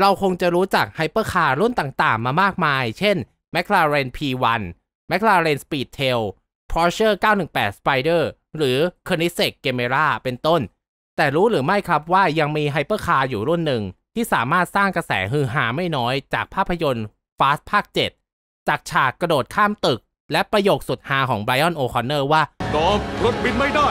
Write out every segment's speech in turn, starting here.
เราคงจะรู้จักไฮเปอร์คาร์รุ่นต่างๆ มามากมาย เช่น McLaren P1 McLaren Speedtail Porsche 918 Spider หรือ k o n i s e g Gemera เป็นต้น แต่รู้หรือไม่ครับว่ายังมีไฮเปอร์คาร์อยู่รุ่นหนึ่งที่สามารถสร้างกระแสฮือฮาไม่น้อยจากภาพยนตร์ Fast ภาค7จากฉากกระโดดข้ามตึก และประโยคสุดฮาของไบรอันโอคอนเนอร์ว่าตอบรถบินไม่ได้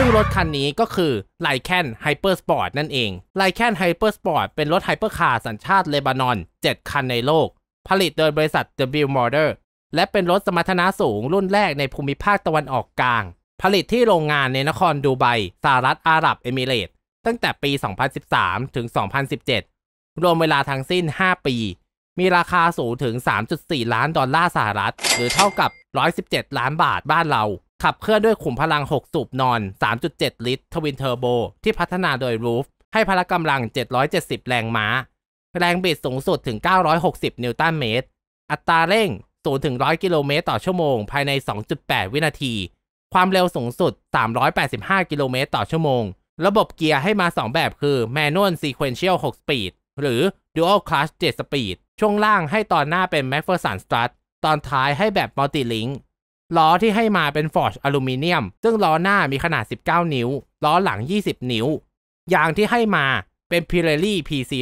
ซึ่งรถคันนี้ก็คือไลแคนไฮเปอร์สปอร์ตนั่นเองไลแคนไฮเปอร์สปอร์ตเป็นรถไฮเปอร์คาร์สัญชาติเลบานอน 7 คันในโลก ผลิตโดยบริษัท W Motor และเป็นรถสมรรถนะสูงรุ่นแรกในภูมิภาคตะวันออกกลาง ผลิตที่โรงงานในนครดูไบสหรัฐอาหรับเอมิเรต ตั้งแต่ปี 2013 ถึง2017 รวมเวลาทั้งสิ้น 5 ปี มีราคาสูงถึง 3.4 ล้านดอลลาร์สหรัฐ หรือเท่ากับ 117 ล้านบาทบ้านเราขับเคลื่อนด้วยขุมพลัง 6 สูบ นอน 3.7 ลิตรทวินเทอร์โบที่พัฒนาโดยรูฟให้พละกำลัง 770 แรงม้า แรงบิดสูงสุดถึง 960 นิวตันเมตร อัตราเร่ง0ถึง100 กิโลเมตรต่อชั่วโมงภายใน 2.8 วินาที ความเร็วสูงสุด 385 กิโลเมตรต่อชั่วโมง ระบบเกียร์ให้มา 2 แบบคือ Manual Sequential 6 Speed หรือ Dual Clutch 7 Speed ช่วงล่างให้ตอนหน้าเป็น MacPherson Strut ตอนท้ายให้แบบ Multi-Link ล้อที่ให้มาเป็นฟอร์จอลูมิเนียม ซึ่งล้อหน้ามีขนาด 19 นิ้ว ล้อหลัง 20 นิ้ว ยางที่ให้มาเป็น Pirelli P0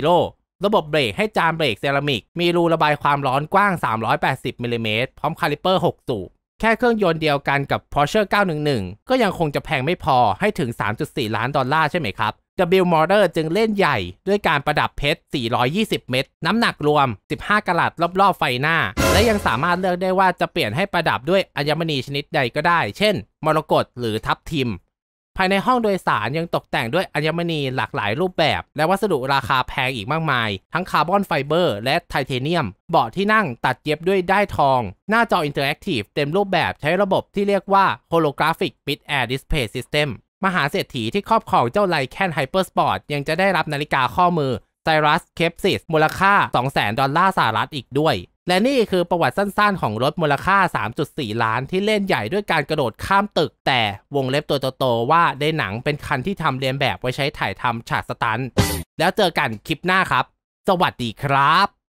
ระบบเบรกให้จานเบรกเซรามิก มีรูระบายความร้อนกว้าง 380 มิลิเมตร พร้อมคาลิเปอร์6สูบแค่เครื่องยนต์เดียวกันกับ Porsche 911 ก็ยังคงจะแพงไม่พอให้ถึง 3.4 ล้านดอลลาร์ใช่ไหมครับ W Motor จึงเล่นใหญ่ด้วยการประดับเพชร 420 เม็ด น้ำหนักรวม 15กะลัดรอบๆไฟหน้าและยังสามารถเลือกได้ว่าจะเปลี่ยนให้ประดับด้วยอัญมณีชนิดใดก็ได้ เช่น มรกตหรือทับทิม ภายในห้องโดยสารยังตกแต่งด้วยอัญมณีหลากหลายรูปแบบ และวัสดุราคาแพงอีกมากมาย ทั้งคาร์บอนไฟเบอร์ และไทเทเนียม เบาะที่นั่งตัดเย็บด้วยได้ทอง หน้าจออินเตอร์แอคทีฟเต็มรูปแบบใช้ระบบที่เรียกว่าฮโลกราฟิก i ิดแอร์ดิสเพย์ซิสเต็มมหาเศรษฐีที่ครอบครองเจ้าไลแคนไฮเปอร์สปอร์ตยังจะได้รับนาฬิกาข้อมือ ไซรัสเคปซิสมูลค่า 200,000ดอลลาร์สหรัฐอีกด้วยและนี่คือประวัติสั้นๆของรถมูลค่า 3.4 ล้านที่เล่นใหญ่ด้วยการกระโดดข้ามตึก แต่วงเล็บตัวโตๆว่าในหนังเป็นคันที่ทำเลียนแบบไว้ใช้ถ่ายทำฉากสตันแล้วเจอกันคลิปหน้าครับ สวัสดีครับ